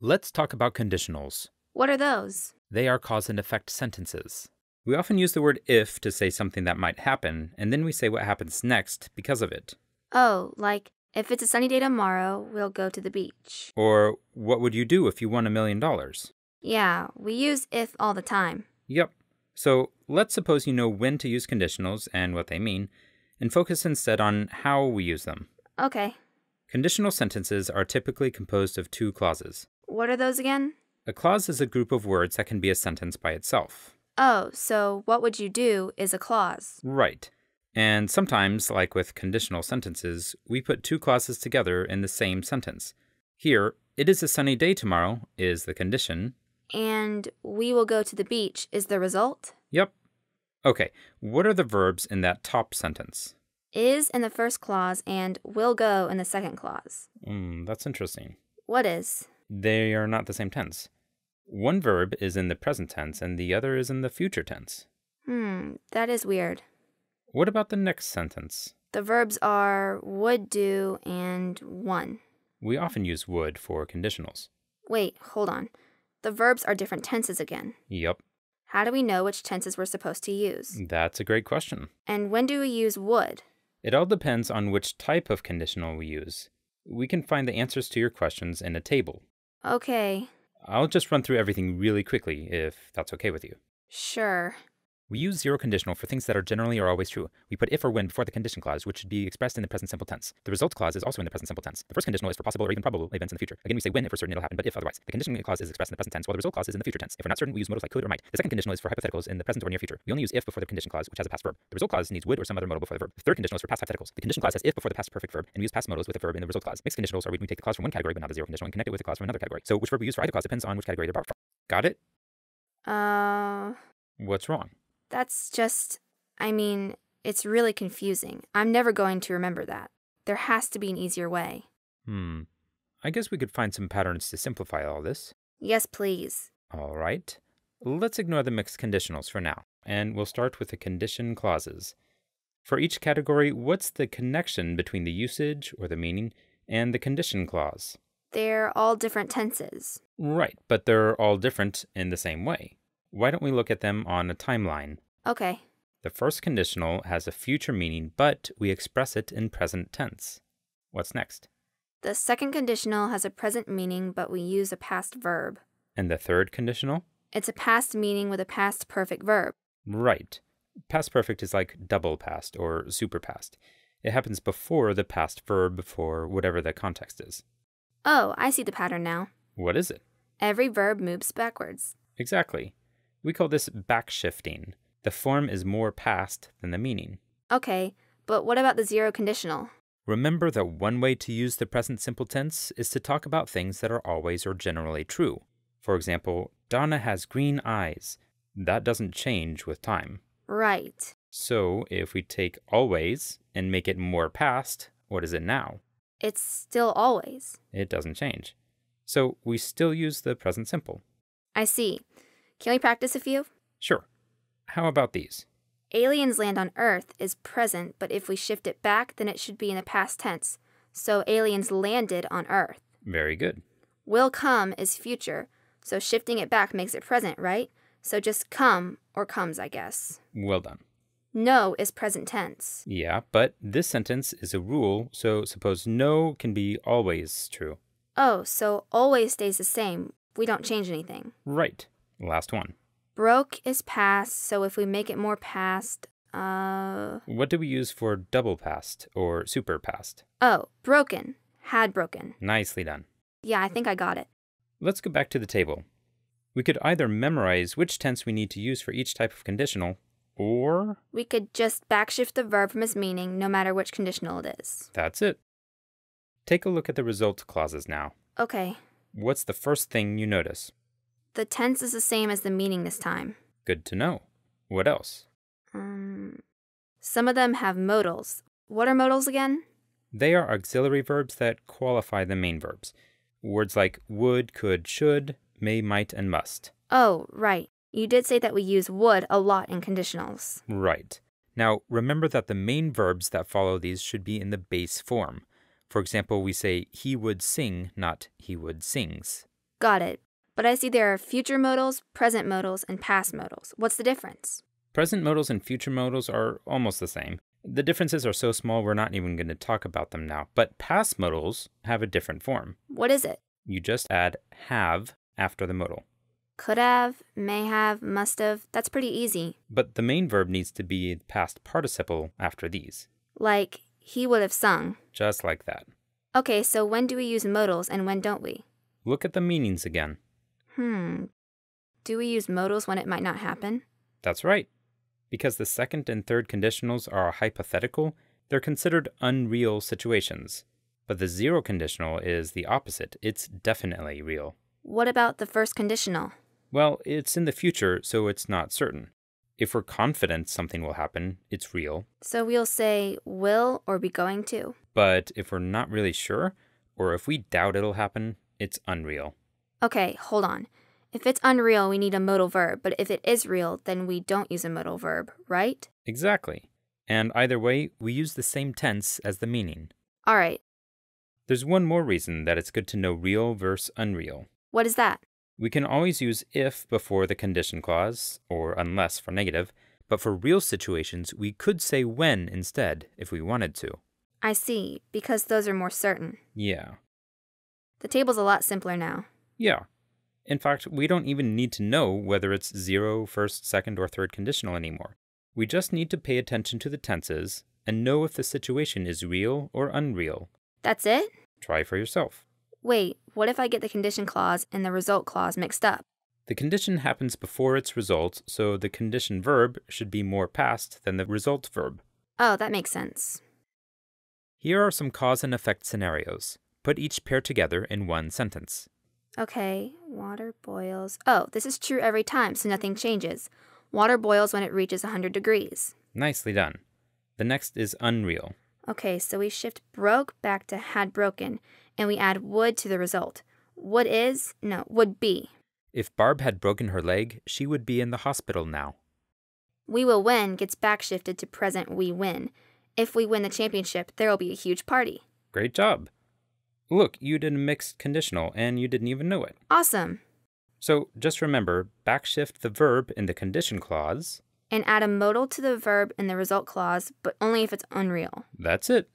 Let's talk about conditionals. What are those? They are cause and effect sentences. We often use the word if to say something that might happen, and then we say what happens next because of it. Oh, like, if it's a sunny day tomorrow, we'll go to the beach. Or, what would you do if you won a million dollars? Yeah, we use if all the time. Yep. So let's suppose you know when to use conditionals and what they mean, and focus instead on how we use them. Okay. Conditional sentences are typically composed of two clauses. What are those again? A clause is a group of words that can be a sentence by itself. Oh, so what would you do is a clause. Right. And sometimes, like with conditional sentences, we put two clauses together in the same sentence. Here, it is a sunny day tomorrow is the condition. And we will go to the beach is the result? Yep. Okay, what are the verbs in that top sentence? Is in the first clause and will go in the second clause. Mm, that's interesting. What is? they are not the same tense. One verb is in the present tense and the other is in the future tense. Hmm, that is weird. What about the next sentence? The verbs are would do and one. We often use would for conditionals. Wait, hold on. The verbs are different tenses again. Yep. How do we know which tenses we're supposed to use? That's a great question. And when do we use would? It all depends on which type of conditional we use. We can find the answers to your questions in a table. Okay. I'll just run through everything really quickly if that's okay with you. Sure. We use zero conditional for things that are generally or always true. We put if or when before the condition clause, which should be expressed in the present simple tense. The result clause is also in the present simple tense. The first conditional is for possible or even probable events in the future. Again, we say when if we're certain it'll happen, but if otherwise. The condition clause is expressed in the present tense, while the result clause is in the future tense. If we're not certain, we use modals like could or might. The second conditional is for hypotheticals in the present or near future. We only use if before the condition clause, which has a past verb. The result clause needs would or some other modal before the verb. The third conditional is for past hypotheticals. The condition clause has if before the past perfect verb, and we use past modals with the verb in the result clause. Mixed conditionals are when we take the clause from one category but not the zero conditional and connect it with a clause from another category. So which verb we use for either clause depends on which category they're borrowed from. Got it? Uh. What's wrong? That's just, I mean, it's really confusing. I'm never going to remember that. There has to be an easier way. Hmm. I guess we could find some patterns to simplify all this. Yes, please. All right. Let's ignore the mixed conditionals for now, and we'll start with the condition clauses. For each category, what's the connection between the usage, or the meaning, and the condition clause? They're all different tenses. Right, but they're all different in the same way. Why don't we look at them on a timeline? Okay. The first conditional has a future meaning, but we express it in present tense. What's next? The second conditional has a present meaning, but we use a past verb. And the third conditional? It's a past meaning with a past perfect verb. Right. Past perfect is like double past or super past. It happens before the past verb for whatever the context is. Oh, I see the pattern now. What is it? Every verb moves backwards. Exactly. We call this backshifting. The form is more past than the meaning. Okay, but what about the zero conditional? Remember that one way to use the present simple tense is to talk about things that are always or generally true. For example, Donna has green eyes. That doesn't change with time. Right. So if we take always and make it more past, what is it now? It's still always. It doesn't change. So we still use the present simple. I see. Can we practice a few? Sure. How about these? Aliens land on Earth is present, but if we shift it back, then it should be in the past tense. So aliens landed on Earth. Very good. Will come is future, so shifting it back makes it present, right? So just come or comes, I guess. Well done. No is present tense. Yeah, but this sentence is a rule, so suppose no can be always true. Oh, so always stays the same. We don't change anything. Right. Last one. Broke is past, so if we make it more past, uh. What do we use for double past or super past? Oh, broken. Had broken. Nicely done. Yeah, I think I got it. Let's go back to the table. We could either memorize which tense we need to use for each type of conditional, or. We could just backshift the verb from its meaning, no matter which conditional it is. That's it. Take a look at the results clauses now. Okay. What's the first thing you notice? The tense is the same as the meaning this time. Good to know. What else? Um, some of them have modals. What are modals again? They are auxiliary verbs that qualify the main verbs. Words like would, could, should, may, might, and must. Oh, right. You did say that we use would a lot in conditionals. Right. Now, remember that the main verbs that follow these should be in the base form. For example, we say he would sing, not he would sings. Got it. But I see there are future modals, present modals, and past modals. What's the difference? Present modals and future modals are almost the same. The differences are so small we're not even going to talk about them now. But past modals have a different form. What is it? You just add have after the modal. Could have, may have, must have. That's pretty easy. But the main verb needs to be past participle after these. Like, he would have sung. Just like that. Okay, so when do we use modals and when don't we? Look at the meanings again. Hmm. Do we use modals when it might not happen? That's right. Because the second and third conditionals are hypothetical, they're considered unreal situations. But the zero conditional is the opposite, it's definitely real. What about the first conditional? Well, it's in the future, so it's not certain. If we're confident something will happen, it's real. So we'll say will or be going to. But if we're not really sure, or if we doubt it'll happen, it's unreal. Okay, hold on. If it's unreal, we need a modal verb, but if it is real, then we don't use a modal verb, right? Exactly. And either way, we use the same tense as the meaning. All right. There's one more reason that it's good to know real versus unreal. What is that? We can always use if before the condition clause, or unless for negative, but for real situations, we could say when instead if we wanted to. I see, because those are more certain. Yeah. The table's a lot simpler now. Yeah. In fact, we don't even need to know whether it's zero, first, second, or third conditional anymore. We just need to pay attention to the tenses and know if the situation is real or unreal. That's it? Try for yourself. Wait, what if I get the condition clause and the result clause mixed up? The condition happens before its result, so the condition verb should be more past than the result verb. Oh, that makes sense. Here are some cause and effect scenarios. Put each pair together in one sentence. Okay, water boils. Oh, this is true every time, so nothing changes. Water boils when it reaches 100 degrees. Nicely done. The next is unreal. Okay, so we shift broke back to had broken, and we add would to the result. Would is, no, would be. If Barb had broken her leg, she would be in the hospital now. We will win gets backshifted to present we win. If we win the championship, there will be a huge party. Great job. Look, you did a mixed conditional and you didn't even know it. Awesome. So just remember backshift the verb in the condition clause. And add a modal to the verb in the result clause, but only if it's unreal. That's it.